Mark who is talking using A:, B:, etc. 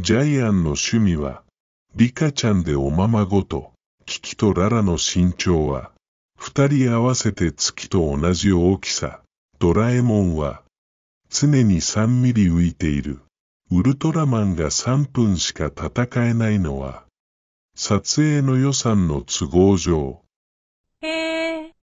A: ジャイアンの趣味は、リカちゃんでおままごと、キキとララの身長は、二人合わせて月と同じ大きさ、ドラえもんは、常に三ミリ浮いている。ウルトラマンが三分しか戦えないのは、撮影の予算の都合
B: 上。
C: えー